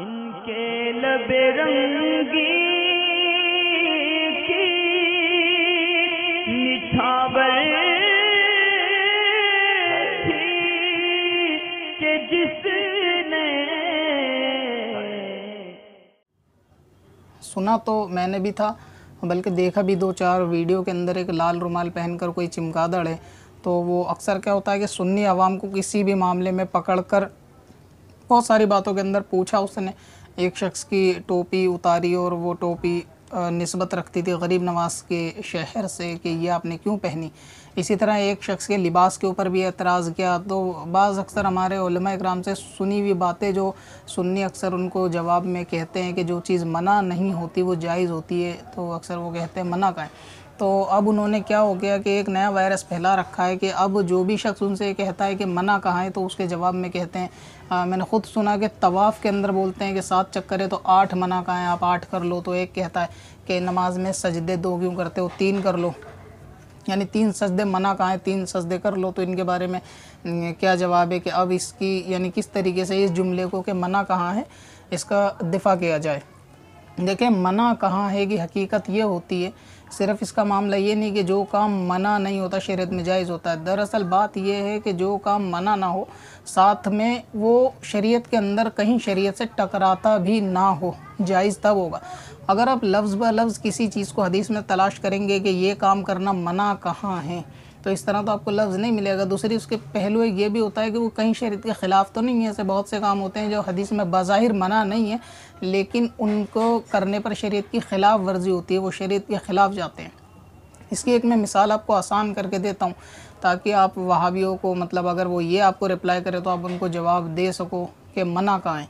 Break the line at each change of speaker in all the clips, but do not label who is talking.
इनके लब रंगी सुना तो मैंने भी था बल्कि देखा भी दो चार वीडियो के अंदर एक लाल रुमाल पहनकर कोई चिमकादड़ है तो वो अक्सर क्या होता है कि सुन्नी आवाम को किसी भी मामले में पकड़कर बहुत सारी बातों के अंदर पूछा उसने एक शख्स की टोपी उतारी और वो टोपी नस्बत रखती थी गरीब नवाज के शहर से कि ये आपने क्यों पहनी इसी तरह एक शख्स के लिबास के ऊपर भी एतराज़ किया तो बाज़ अक्सर हमारे कराम से सुनी हुई बातें जो सुन्नी अक्सर उनको जवाब में कहते हैं कि जो चीज़ मना नहीं होती वो जायज़ होती है तो अक्सर वो कहते हैं मना का है तो अब उन्होंने क्या हो गया कि एक नया वायरस फैला रखा है कि अब जो भी शख्स उनसे कहता है कि मना कहाँ है तो उसके जवाब में कहते हैं आ, मैंने ख़ुद सुना कि तवाफ़ के अंदर बोलते हैं कि सात चक्कर है तो आठ मना कहाँ है आप आठ कर लो तो एक कहता है कि नमाज में सजदे दो क्यों करते हो तीन कर लो यानी तीन सजदे मना कहाँ है तीन सजदे कर लो तो इनके बारे में क्या जवाब है कि अब इसकी यानी किस तरीके से इस जुमले को कि मना कहाँ है इसका दिफा किया जाए देखिए मना कहाँ है कि हकीकत ये होती है सिर्फ इसका मामला ये नहीं कि जो काम मना नहीं होता शरीयत में जायज़ होता है दरअसल बात यह है कि जो काम मना ना हो साथ में वो शरीयत के अंदर कहीं शरीयत से टकराता भी ना हो जायज़ तब होगा अगर आप लफ्ज़ ब लफ्ज़ किसी चीज़ को हदीस में तलाश करेंगे कि ये काम करना मना कहाँ है तो इस तरह तो आपको लफ्ज़ नहीं मिलेगा दूसरी उसके पहलू ये भी होता है कि वो कहीं शरीत के ख़िलाफ़ तो नहीं है ऐसे बहुत से काम होते हैं जो हदीस में बाहिर मना नहीं है लेकिन उनको करने पर शरीत की ख़िलाफ़ वर्जी होती है वो शरीत के ख़िलाफ़ जाते हैं इसकी एक मैं मिसाल आपको आसान करके देता हूँ ताकि आप वहावियों को मतलब अगर वो ये आपको रिप्लाई करें तो आप उनको जवाब दे सको कि मना कहाँ है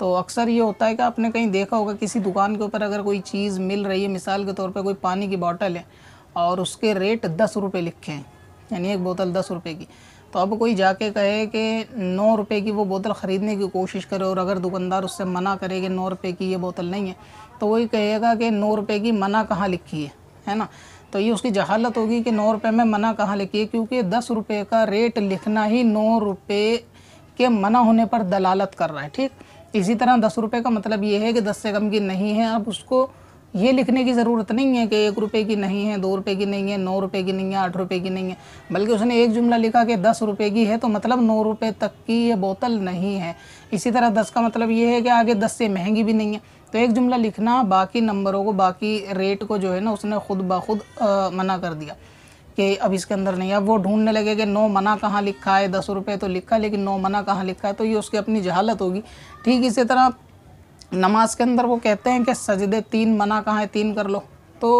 तो अक्सर ये होता है कि आपने कहीं देखा होगा किसी दुकान के ऊपर अगर कोई चीज़ मिल रही है मिसाल के तौर पर कोई पानी की बॉटल है और उसके रेट दस रुपये लिखे हैं यानी एक बोतल दस रुपये की तो अब कोई जाके कहे कि नौ रुपये की वो बोतल ख़रीदने की कोशिश करे और अगर दुकानदार उससे मना करे कि नौ रुपये की ये बोतल नहीं है तो वही कहेगा कि नौ रुपये की मना कहाँ लिखी है है ना तो ये उसकी जहालत होगी कि नौ रुपये में मना कहाँ लिखी है क्योंकि दस रुपये का रेट लिखना ही नौ रुपये के मना होने पर दलालत कर रहा है ठीक इसी तरह दस रुपये का मतलब ये है कि दस से कम की नहीं है अब उसको ये लिखने की ज़रूरत नहीं है कि एक रुपये की नहीं है दो रुपये की नहीं है नौ रुपये की नहीं है आठ रुपये की नहीं है बल्कि उसने एक जुमला लिखा कि दस रुपये की है तो मतलब नौ रुपये तक की ये बोतल नहीं है इसी तरह दस का मतलब ये है कि आगे दस से महंगी भी नहीं है तो एक जुमला लिखना बाकी नंबरों को बाकी रेट को जो है ना उसने खुद ब खुद मना कर दिया कि अब इसके अंदर नहीं अब वो ढूंढने लगे कि नौ मना कहाँ लिखा है दस रुपये तो लिखा लेकिन नौ मना कहाँ लिखा है तो ये उसकी अपनी जहालत होगी ठीक इसी तरह नमाज के अंदर वो कहते हैं कि सजदे तीन मना कहाँ है तीन कर लो तो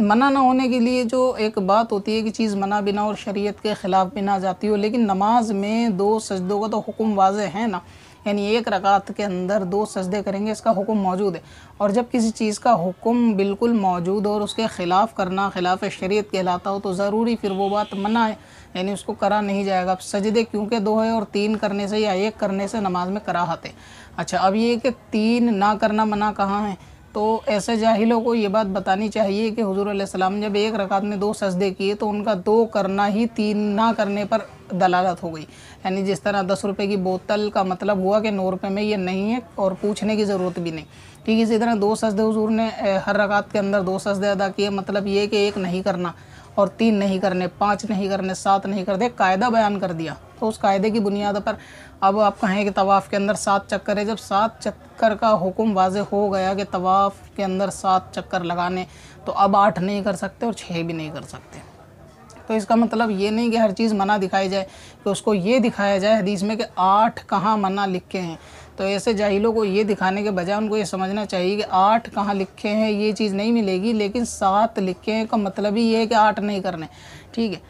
मना ना होने के लिए जो एक बात होती है कि चीज़ मना बिना और शरीयत के ख़िलाफ़ भी ना जाती हो लेकिन नमाज में दो सजदों का तो हुक्म वाज है ना यानी एक रकात के अंदर दो सजदे करेंगे इसका हुक्म मौजूद है और जब किसी चीज़ का हुक्म बिल्कुल मौजूद और उसके ख़िलाफ़ करना ख़िलाफ़ शरीयत कहलाता हो तो ज़रूरी फिर वो बात मना है यानी उसको करा नहीं जाएगा अब सजदे क्योंकि दो है और तीन करने से या एक करने से नमाज में कराहत है अच्छा अब ये कि तीन ना करना मना कहाँ है तो ऐसे जाहिलों को ये बात बतानी चाहिए कि हजूर सलाम जब एक रकात में दो सजदे किए तो उनका दो करना ही तीन ना करने पर दलालत हो गई यानी जिस तरह दस रुपये की बोतल का मतलब हुआ कि नौ रुपये में ये नहीं है और पूछने की ज़रूरत भी नहीं ठीक इसी तरह दो सजदे हजूर ने हर रकात के अंदर दो सजदे अदा किए मतलब ये कि एक नहीं करना और तीन नहीं करने पाँच नहीं करने सात नहीं दे कायदा बयान कर दिया तो उस कायदे की बुनियाद पर अब आप कहें कि तवाफ़ के अंदर सात चक्कर है जब सात चक्कर का हुक्म वाज हो गया कि तवाफ़ के अंदर सात चक्कर लगाने तो अब आठ नहीं कर सकते और छः भी नहीं कर सकते तो इसका मतलब ये नहीं कि हर चीज़ मना दिखाई जाए तो उसको ये दिखाया जाए हदीस में कि आठ कहाँ मना लिखे हैं तो ऐसे जाहिलों को ये दिखाने के बजाय उनको ये समझना चाहिए कि आठ कहाँ लिखे हैं ये चीज़ नहीं मिलेगी लेकिन सात लिखे हैं का मतलब ही ये है कि आठ नहीं करने ठीक है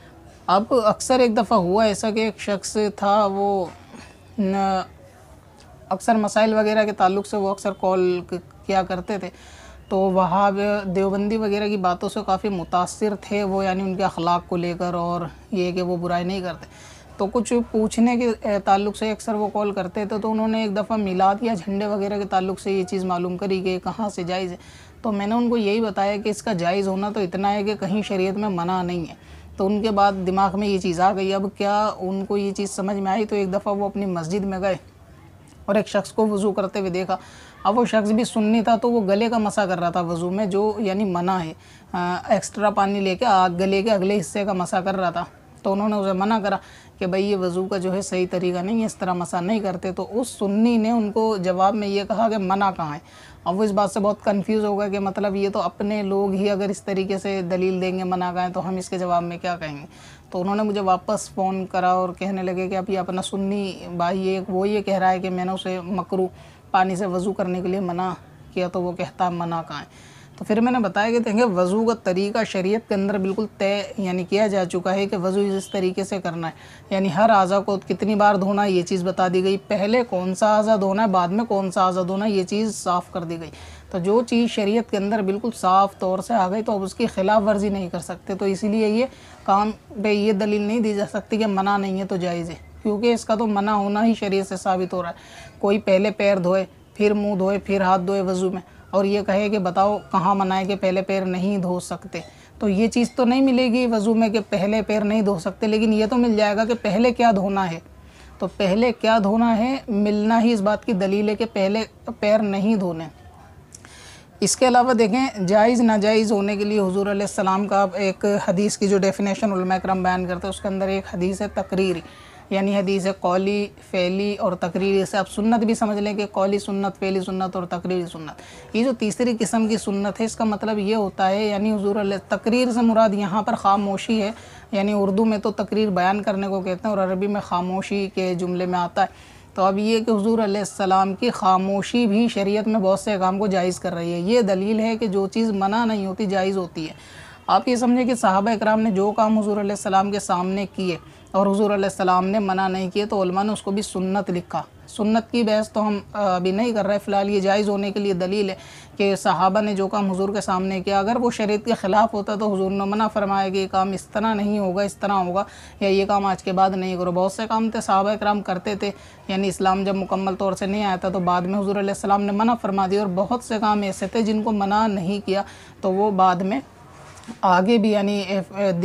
अब अक्सर एक दफ़ा हुआ ऐसा कि एक शख्स था वो अक्सर मसाइल वगैरह के ताल्लुक से वो अक्सर कॉल किया करते थे तो वहाँ देवबंदी वगैरह की बातों से काफ़ी मुतासर थे वो यानी उनके अखलाक को लेकर और ये कि वो बुराई नहीं करते तो कुछ पूछने के ताल्लुक से अक्सर वो कॉल करते थे तो उन्होंने एक दफ़ा मिलाद या झंडे वगैरह के ताल्लुक से ये चीज़ मालूम करी कि कहाँ से जायज़ है तो मैंने उनको यही बताया कि इसका जायज़ होना तो इतना है कि कहीं शरीय में मना नहीं है तो उनके बाद दिमाग में ये चीज़ आ गई अब क्या उनको ये चीज़ समझ में आई तो एक दफ़ा वो अपनी मस्जिद में गए और एक शख्स को वज़ू करते हुए देखा अब वो शख्स भी सुन्नी था तो वो गले का मसा कर रहा था वज़ू में जो यानी मना है आ, एक्स्ट्रा पानी लेके गले के अगले हिस्से का मसा कर रहा था तो उन्होंने उसे मना करा कि भाई ये वज़ू का जो है सही तरीका नहीं है इस तरह मसा नहीं करते तो उस सुन्नी ने उनको जवाब में ये कहा कि मना कहाँ है अब वो इस बात से बहुत कंफ्यूज होगा कि मतलब ये तो अपने लोग ही अगर इस तरीके से दलील देंगे मना गए तो हम इसके जवाब में क्या कहेंगे तो उन्होंने मुझे वापस फ़ोन करा और कहने लगे कि अब ये अपना सुन्नी भाई एक वो ये कह रहा है कि मैंने उसे मकरू पानी से वज़ू करने के लिए मना किया तो वो कहता है मना कहाँ तो फिर मैंने बताया कि देखें वज़ू का तरीका शरीयत के अंदर बिल्कुल तय यानी किया जा चुका है कि वज़ू इस तरीके से करना है यानी हर आज़ा को कितनी बार धोना ये चीज़ बता दी गई पहले कौन सा आज़ा धोना है बाद में कौन सा आज़ा धोना ये चीज़ साफ़ कर दी गई तो जो चीज़ शरीयत के अंदर बिल्कुल साफ़ तौर से आ गई तो अब उसकी ख़िलाफ़ वर्जी नहीं कर सकते तो इसीलिए ये काम पर ये दलील नहीं दी जा सकती कि मना नहीं है तो जायज़ है क्योंकि इसका तो मना होना ही शरीयत से साबित हो रहा है कोई पहले पैर धोए फिर मुँह धोए फिर हाथ धोए वज़ू में और ये कहे कि बताओ कहाँ मनाए कि पहले पैर नहीं धो सकते तो ये चीज़ तो नहीं मिलेगी वज़ू में कि पहले पैर नहीं धो सकते लेकिन ये तो मिल जाएगा कि पहले क्या धोना है तो पहले क्या धोना है मिलना ही इस बात की दलील है कि पहले पैर नहीं धोने इसके अलावा देखें जायज़ नाजायज़ होने के लिए हजूर आसमाम का एक हदीस की जो डेफिनेशन उलमा करम बयान करते हैं उसके अंदर एक हदीस है तकरीरी यानी हदीस है कौली फैली और तकरीरी से आप सुन्नत भी समझ लें कि कौली सुन्नत फैली सुन्नत और तकरीरी सुन्नत ये जो तीसरी किस्म की सुन्नत है इसका मतलब ये होता है यानी हजूर तकरीर से मुराद यहाँ पर खामोशी है यानी उर्दू में तो तकरीर बयान करने को कहते हैं और अरबी में खामोशी के जुमले में आता है तो अब ये कि हजूर आसमाम की खामोशी भी शरीय में बहुत से काम को जायज़ कर रही है ये दलील है कि जो चीज़ मना नहीं होती जायज़ होती है आप ये समझें कि साहब इक्राम ने जो काम हजूर आसमाम के सामने किए और हजूर सलाम ने मना नहीं किए तो ने उसको भी सुन्नत लिखा सुन्नत की बहस तो हम अभी नहीं कर रहे फ़िलहाल ये जायज़ होने के लिए दलील है कि सहाबा ने जो काम हुजूर के सामने किया अगर वो शरीत के ख़िलाफ़ होता तो हुजूर ने मना फरमाया कि ये काम इस तरह नहीं होगा इस तरह होगा या ये काम आज के बाद नहीं करो बहुत से काम थे सहाबा कराम करते थे यानी इस्लाम जब मुकम्मल तौर से नहीं आया था तो बाद में हजूर आसमाम ने मना फरमा दिया और बहुत से काम ऐसे थे जिनको मना नहीं किया तो वो बाद में आगे भी यानी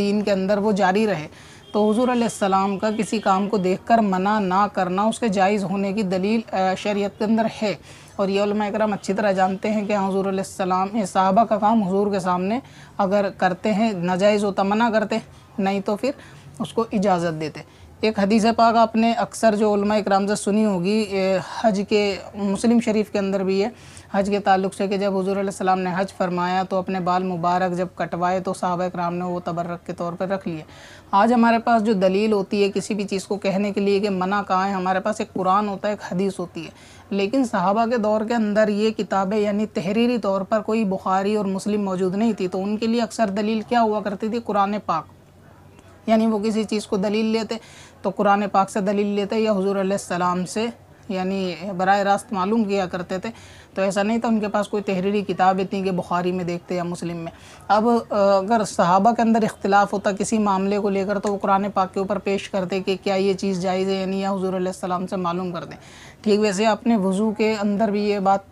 दीन के अंदर वो जारी रहे तो हजूर आसमाम का किसी काम को देख कर मना ना करना उसके जायज़ होने की दलील शरीत के अंदर है और ये कराम अच्छी तरह जानते हैं कि हजूर हाँ, सलाम साहबा का काम हजूर के सामने अगर करते हैं नाजायज़ होता मना करते नहीं तो फिर उसको इजाज़त देते एक हदीस पाक आपने अक्सर जो कराम से सुनी होगी हज के मुस्लिम शरीफ के अंदर भी है हज के ताल्लुक से कि जब हजूर सलाम ने हज फरमाया तो अपने बाल मुबारक जब कटवाए तो साहब कराम ने वो तबर्रक के तौर पर रख लिए आज हमारे पास जो दलील होती है किसी भी चीज़ को कहने के लिए कि मना कहाँ है हमारे पास एक कुरान होता है एक हदीस होती है लेकिन साहबा के दौर के अंदर ये किताबें यानी तहरीरी तौर पर कोई बुखारी और मुस्लिम मौजूद नहीं थी तो उनके लिए अक्सर दलील क्या हुआ करती थी कुरान पाक यानी वो किसी चीज़ को दलील लेते तो कुरान पाक से दलील लेते या हजूर सलाम से यानी बर रास्त मालूम किया करते थे तो ऐसा नहीं था उनके पास कोई तहरीरी किताब इतनी कि बुखारी में देखते या मुस्लिम में अब अगर सहाबा के अंदर इख्तलाफ होता किसी मामले को लेकर तो वो कुरान पाक के ऊपर पेश करते कि क्या ये चीज़ जायज़ है यानी या हजूर सलाम से मालूम कर दें ठीक वैसे अपने वज़ू के अंदर भी ये बात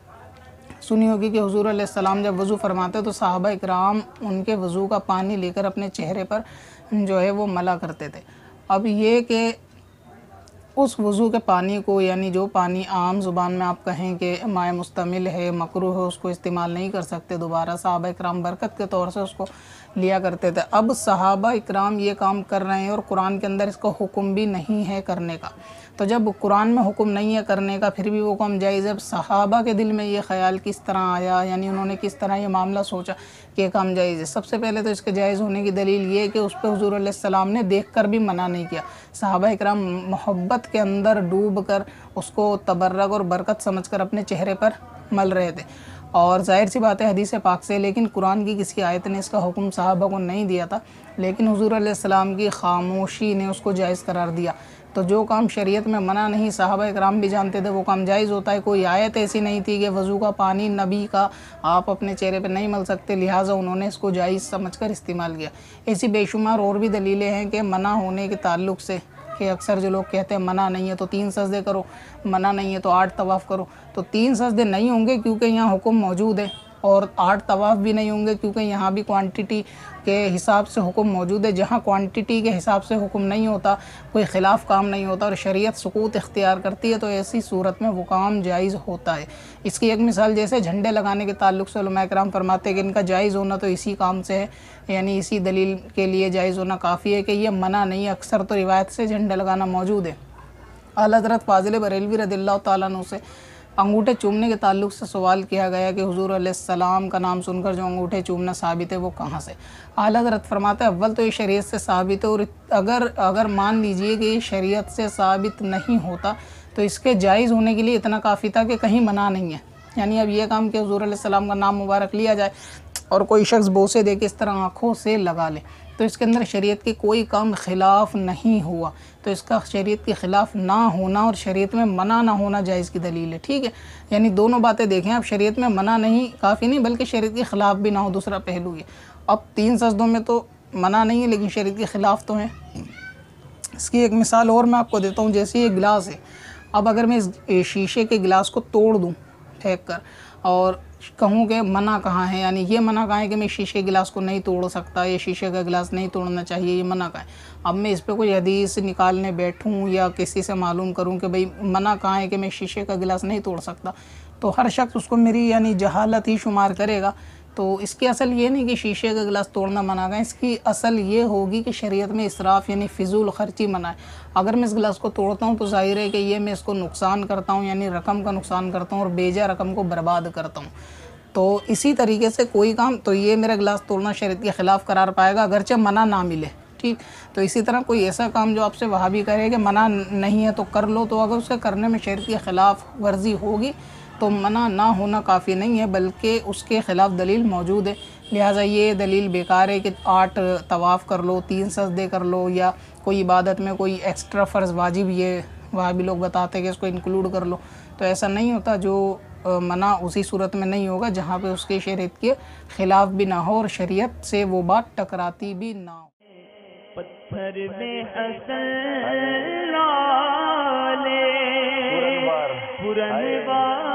सुनी होगी कि हजूर सलाम जब वज़ू फरमाते तो साहबा इकराम उनके वज़ू का पानी लेकर अपने चेहरे पर जो है वो मला करते थे अब ये कि उस वज़ू के पानी को यानी जो पानी आम ज़ुबान में आप कहें कि माए मुस्तमिल है मकरू है उसको इस्तेमाल नहीं कर सकते दोबारा साहब कराम बरकत के तौर से उसको लिया करते थे अब सहाबा इकराम ये काम कर रहे हैं और कुरान के अंदर इसका हुक्म भी नहीं है करने का तो जब कुरान में हुक्म नहीं है करने का फिर भी वो कम जाए जब सहाबा के दिल में ये ख्याल किस तरह आया यानी उन्होंने किस तरह ये मामला सोचा कि ये काम जायज़ है सबसे पहले तो इसके जायज़ होने की दलील ये है कि उस पर हजूर सलाम ने देख कर भी मना नहीं किया सहाबा इकराम मोहब्बत के अंदर डूब कर उसको तबर्रक और बरकत समझ कर अपने चेहरे पर मल रहे थे और ज़ाहिर सी बात है हदीस पाक से लेकिन कुरान की किसी आयत ने इसका हुक्म साहबा को नहीं दिया था लेकिन हजूर आसमाम की खामोशी ने उसको जायज़ करार दिया तो जो काम शरीयत में मना नहीं साहब कराम भी जानते थे वो काम जायज़ होता है कोई आयत ऐसी नहीं थी कि वज़ू का पानी नबी का आप अपने चेहरे पर नहीं मल सकते लिहाजा उन्होंने इसको जायज़ समझ कर इस्तेमाल किया ऐसी बेशुमार और भी दलीलें हैं कि मना होने के ताल्लुक से कि अक्सर जो लोग कहते हैं मना नहीं है तो तीन सजदे करो मना नहीं है तो आठ तवाफ़ करो तो तीन सजदे नहीं होंगे क्योंकि यहाँ हुक्म मौजूद है और आठ तवाफ़ भी नहीं होंगे क्योंकि यहाँ भी क्वांटिटी के हिसाब से हुक्म मौजूद है जहाँ क्वांटिटी के हिसाब से हुक्म नहीं होता कोई ख़िलाफ़ काम नहीं होता और शरीयत सकूत इख्तियार करती है तो ऐसी सूरत में वो काम जायज़ होता है इसकी एक मिसाल जैसे झंडे लगाने के ताल्लुक से कराम फरमाते हैं कि इनका जायज़ होना तो इसी काम से है यानी इसी दलील के लिए जायज़ होना काफ़ी है कि यह मना नहीं है अक्सर तो रिवायत से झंडे लगाना मौजूद है अल हज़रत फाजिल बरेलवी रदील्ला तु से अंगूठे चूमने के ताल्लुक से सवाल किया गया कि हजूर सलाम का नाम सुनकर जो अंगूठे चूमना साबित है वो कहाँ से आला हजरत फरमाते हैं अव्वल तो ये शरीयत से साबित है और अगर अगर मान लीजिए कि ये शरीयत से साबित नहीं होता तो इसके जायज़ होने के लिए इतना काफ़ी था कि कहीं मना नहीं है यानी अब यह काम कि हजूर आसमाम का नाम मुबारक लिया जाए और कोई शख्स बोसे दे के इस तरह आँखों से लगा ले तो इसके अंदर शरीयत के कोई काम खिलाफ नहीं हुआ तो इसका शरीयत के ख़िलाफ़ ना होना और शरीयत में मना ना होना जायज़ की दलील है ठीक है यानी दोनों बातें देखें आप शरीयत में मना नहीं काफ़ी नहीं बल्कि शरीयत के ख़िलाफ़ भी ना हो दूसरा पहलू ये अब तीन सजदों में तो मना नहीं है लेकिन शरीयत के ख़िलाफ़ तो हैं इसकी एक मिसाल और मैं आपको देता हूँ जैसे ये गिलास है अब अगर मैं इस शीशे के गिलास को तोड़ दूँ फेंक कर और कहूँ कि मना कहाँ है यानी ये मना कहाँ है कि मैं शीशे गिलास को नहीं तोड़ सकता या शीशे का गिलास नहीं तोड़ना चाहिए ये मना कहाँ है अब मैं इस पर कोई हदीस निकालने बैठूँ या किसी से मालूम करूँ कि भाई मना कहाँ है कि मैं शीशे का गिलास नहीं तोड़ सकता तो हर शख्स उसको मेरी यानी जहालत ही शुमार करेगा तो इसकी असल ये नहीं कि शीशे का गिलास तोड़ना मना गए इसकी असल ये होगी कि शरीयत में इसराफ यानी फिजूल खर्ची मना है अगर मैं इस गिलास को तोड़ता हूँ तो जाहिर है कि ये मैं इसको नुकसान करता हूँ यानी रकम का नुकसान करता हूँ और बेजा रकम को बर्बाद करता हूँ तो इसी तरीके से कोई काम तो ये मेरा गिलास तोड़ना शरीत के ख़िलाफ़ करार पाएगा अगरचे मना ना मिले ठीक तो इसी तरह कोई ऐसा काम जो आपसे वहाँ भी करे कि मना नहीं है तो कर लो तो अगर उसके करने में शरीत के ख़िलाफ़ वर्जी होगी तो मना ना होना काफ़ी नहीं है बल्कि उसके ख़िलाफ़ दलील मौजूद है लिहाजा ये दलील बेकार है कि आठ तवाफ़ कर लो तीन सजदे कर लो या कोई इबादत में कोई एक्स्ट्रा फ़र्ज़ वाजिब ये वहाँ भी लोग बताते हैं कि इसको इंक्लूड कर लो तो ऐसा नहीं होता जो मना उसी सूरत में नहीं होगा जहाँ पे उसके शरीत के ख़िलाफ़ भी ना हो और शरीयत से वो बात टकराती भी ना हो पत्थर में असल पुरनवार